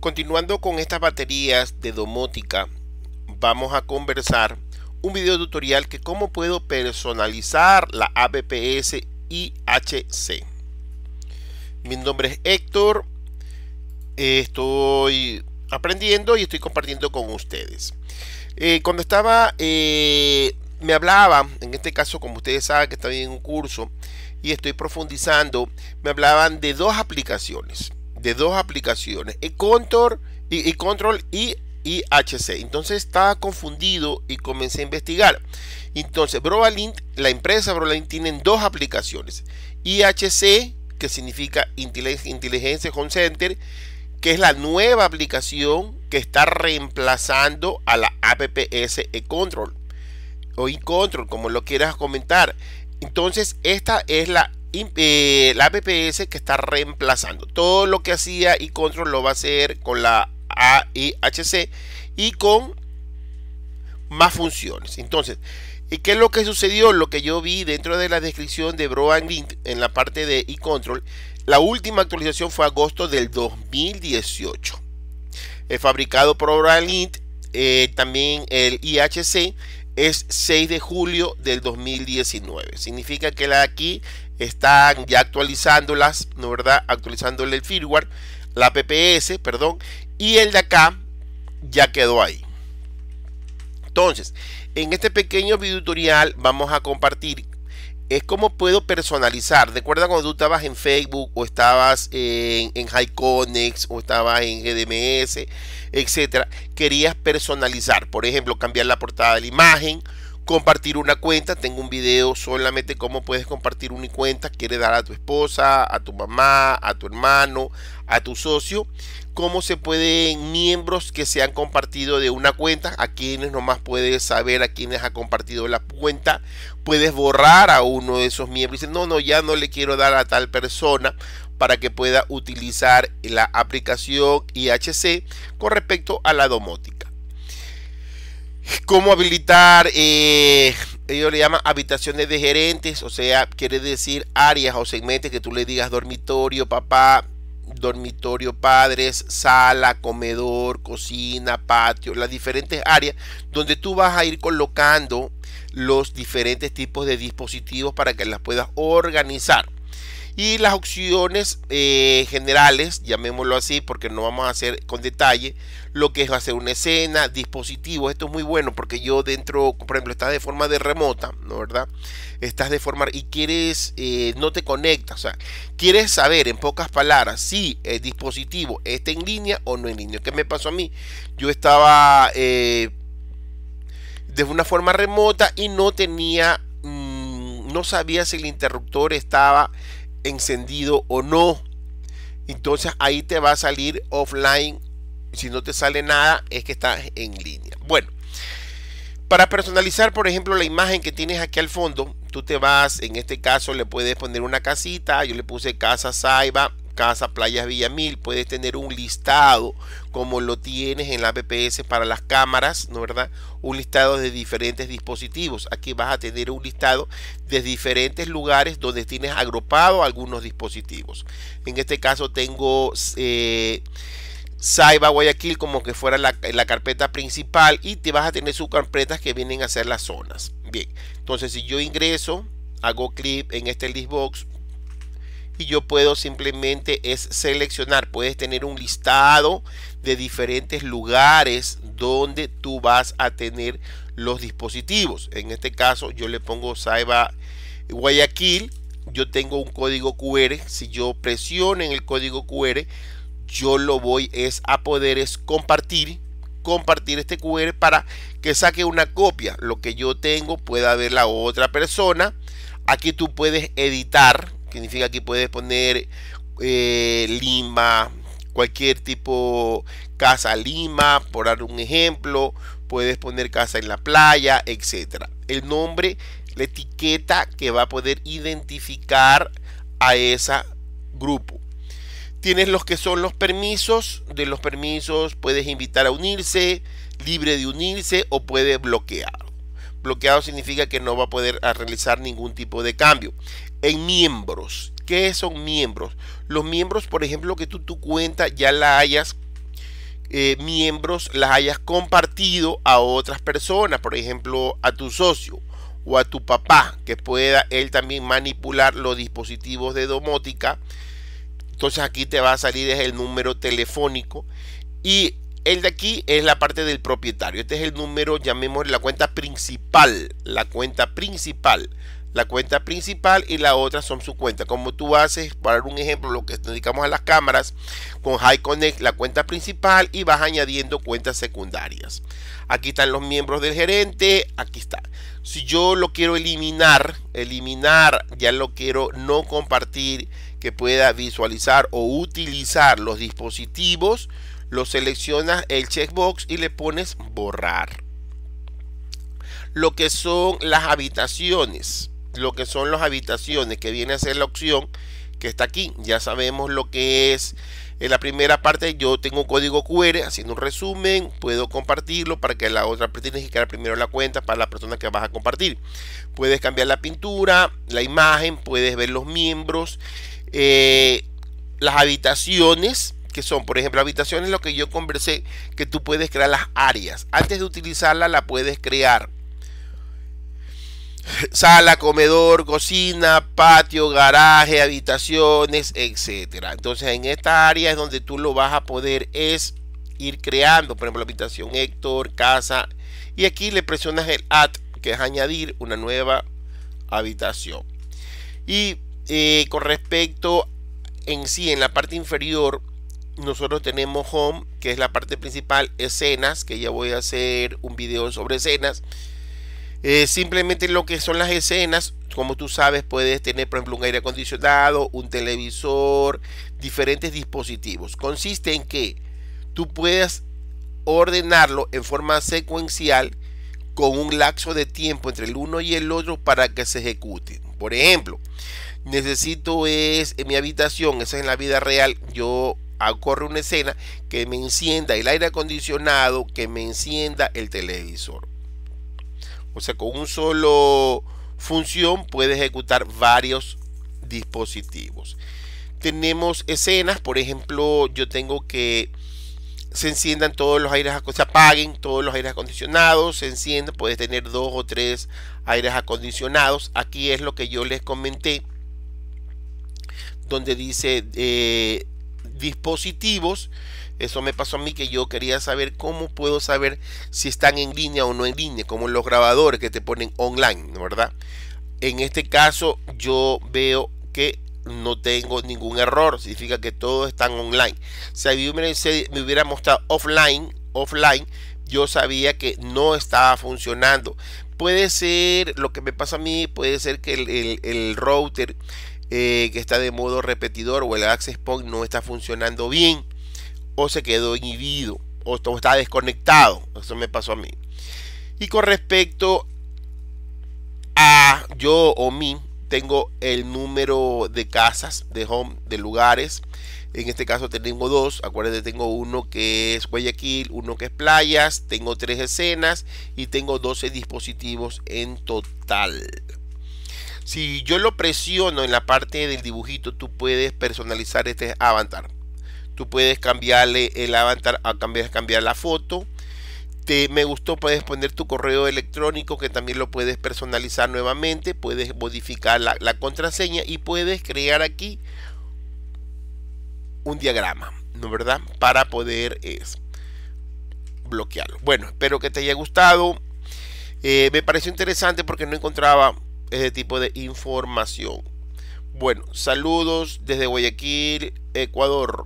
Continuando con estas baterías de domótica, vamos a conversar un video tutorial que cómo puedo personalizar la ABPS IHC. Mi nombre es Héctor, estoy aprendiendo y estoy compartiendo con ustedes. Eh, cuando estaba, eh, me hablaba, en este caso como ustedes saben que estoy en un curso y estoy profundizando, me hablaban de dos aplicaciones de dos aplicaciones, eh, y Control y, Control y IHC. Entonces estaba confundido y comencé a investigar. Entonces, Brovalint, la empresa Brovalint tienen dos aplicaciones. IHC, que significa Inteligencia con Center, que es la nueva aplicación que está reemplazando a la APPS E-Control o E-Control, como lo quieras comentar. Entonces, esta es la eh, la APPS que está reemplazando. Todo lo que hacía y control lo va a hacer con la AIHC e y con más funciones. Entonces, ¿y eh, ¿qué es lo que sucedió? Lo que yo vi dentro de la descripción de Broadlink Link en la parte de E-Control la última actualización fue agosto del 2018. el fabricado por Broadlink eh, también el IHC es 6 de julio del 2019. Significa que la, aquí están ya actualizándolas, ¿no verdad? Actualizándole el firmware, la PPS, perdón, y el de acá ya quedó ahí. Entonces, en este pequeño video tutorial vamos a compartir es cómo puedo personalizar. Recuerda cuando tú estabas en Facebook o estabas en, en o estabas en GDMS, etcétera, querías personalizar, por ejemplo, cambiar la portada de la imagen compartir una cuenta. Tengo un video solamente cómo puedes compartir una cuenta. quiere dar a tu esposa, a tu mamá, a tu hermano, a tu socio. Cómo se pueden miembros que se han compartido de una cuenta. A quienes nomás puedes saber a quienes ha compartido la cuenta. Puedes borrar a uno de esos miembros. decir, no, no, ya no le quiero dar a tal persona para que pueda utilizar la aplicación IHC con respecto a la domótica cómo habilitar, eh, ellos le llaman habitaciones de gerentes, o sea, quiere decir áreas o segmentos que tú le digas dormitorio, papá, dormitorio, padres, sala, comedor, cocina, patio, las diferentes áreas donde tú vas a ir colocando los diferentes tipos de dispositivos para que las puedas organizar. Y las opciones eh, generales, llamémoslo así, porque no vamos a hacer con detalle lo que es hacer una escena, dispositivo Esto es muy bueno porque yo dentro, por ejemplo, estás de forma de remota, ¿no verdad? Estás de forma y quieres, eh, no te conectas, o sea, quieres saber en pocas palabras si el dispositivo está en línea o no en línea. ¿Qué me pasó a mí? Yo estaba eh, de una forma remota y no tenía mm, no sabía si el interruptor estaba encendido o no. Entonces ahí te va a salir offline. Si no te sale nada, es que estás en línea. Bueno, para personalizar, por ejemplo, la imagen que tienes aquí al fondo, tú te vas, en este caso le puedes poner una casita, yo le puse casa Saiba, Casa Playas Villamil, puedes tener un listado como lo tienes en la BPS para las cámaras, ¿no verdad? Un listado de diferentes dispositivos. Aquí vas a tener un listado de diferentes lugares donde tienes agrupado algunos dispositivos. En este caso tengo... Eh, Saiba Guayaquil como que fuera la, carpeta principal y te vas a tener carpetas que vienen a ser las zonas. Bien, entonces si yo ingreso, hago clic en este listbox, y yo puedo simplemente es seleccionar. Puedes tener un listado de diferentes lugares donde tú vas a tener los dispositivos. En este caso yo le pongo Saiba Guayaquil. Yo tengo un código QR. Si yo presiono en el código QR, yo lo voy es a poder es compartir compartir este QR para que saque una copia. Lo que yo tengo pueda ver la otra persona. Aquí tú puedes editar significa que puedes poner eh, Lima, cualquier tipo casa Lima, por dar un ejemplo, puedes poner casa en la playa, etcétera. El nombre, la etiqueta que va a poder identificar a ese grupo. Tienes los que son los permisos, de los permisos puedes invitar a unirse, libre de unirse o puede bloquear bloqueado significa que no va a poder realizar ningún tipo de cambio. En miembros, ¿qué son miembros? Los miembros, por ejemplo, que tú tu cuenta ya la hayas eh, miembros, las hayas compartido a otras personas, por ejemplo, a tu socio o a tu papá, que pueda él también manipular los dispositivos de domótica. Entonces aquí te va a salir el número telefónico y el de aquí es la parte del propietario. Este es el número, llamemos la cuenta principal. La cuenta principal. La cuenta principal y la otra son su cuenta. Como tú haces, para un ejemplo, lo que dedicamos a las cámaras, con High Connect, la cuenta principal y vas añadiendo cuentas secundarias. Aquí están los miembros del gerente. Aquí está. Si yo lo quiero eliminar, eliminar, ya lo quiero no compartir, que pueda visualizar o utilizar los dispositivos lo seleccionas el checkbox y le pones borrar. Lo que son las habitaciones, lo que son las habitaciones que viene a ser la opción que está aquí. Ya sabemos lo que es. En la primera parte yo tengo un código QR haciendo un resumen, puedo compartirlo para que la otra tienes que crear primero la cuenta para la persona que vas a compartir. Puedes cambiar la pintura, la imagen, puedes ver los miembros, eh, las habitaciones que son, por ejemplo, habitaciones, lo que yo conversé, que tú puedes crear las áreas. Antes de utilizarla, la puedes crear. Sala, comedor, cocina, patio, garaje, habitaciones, etcétera. Entonces, en esta área es donde tú lo vas a poder es ir creando, por ejemplo, la habitación Héctor, casa, y aquí le presionas el add, que es añadir una nueva habitación. Y eh, con respecto en sí, en la parte inferior, nosotros tenemos home, que es la parte principal, escenas, que ya voy a hacer un video sobre escenas. Eh, simplemente lo que son las escenas, como tú sabes, puedes tener, por ejemplo, un aire acondicionado, un televisor, diferentes dispositivos. Consiste en que tú puedas ordenarlo en forma secuencial con un lapso de tiempo entre el uno y el otro para que se ejecute. Por ejemplo, necesito es en mi habitación, esa es en la vida real, yo ocurre una escena que me encienda el aire acondicionado, que me encienda el televisor. O sea, con un solo función puede ejecutar varios dispositivos. Tenemos escenas, por ejemplo, yo tengo que se enciendan todos los aires se apaguen todos los aires acondicionados, se enciendan, puedes tener dos o tres aires acondicionados. Aquí es lo que yo les comenté, donde dice eh, dispositivos. Eso me pasó a mí que yo quería saber cómo puedo saber si están en línea o no en línea, como los grabadores que te ponen online, ¿verdad? En este caso yo veo que no tengo ningún error, significa que todos están online. Si me hubiera mostrado offline, offline, yo sabía que no estaba funcionando. Puede ser lo que me pasa a mí, puede ser que el router eh, que está de modo repetidor o el access point no está funcionando bien o se quedó inhibido o, o está desconectado. Eso me pasó a mí. Y con respecto a yo o mí, tengo el número de casas, de home, de lugares. En este caso tengo dos, acuérdense, tengo uno que es Guayaquil, uno que es playas, tengo tres escenas y tengo 12 dispositivos en total. Si yo lo presiono en la parte del dibujito, tú puedes personalizar este avatar. Tú puedes cambiarle el avatar a ah, cambiar, cambiar la foto. Te, me gustó, puedes poner tu correo electrónico que también lo puedes personalizar nuevamente. Puedes modificar la, contraseña y puedes crear aquí un diagrama, ¿no verdad? Para poder es, bloquearlo. Bueno, espero que te haya gustado. Eh, me pareció interesante porque no encontraba ese tipo de información. Bueno, saludos desde Guayaquil, Ecuador.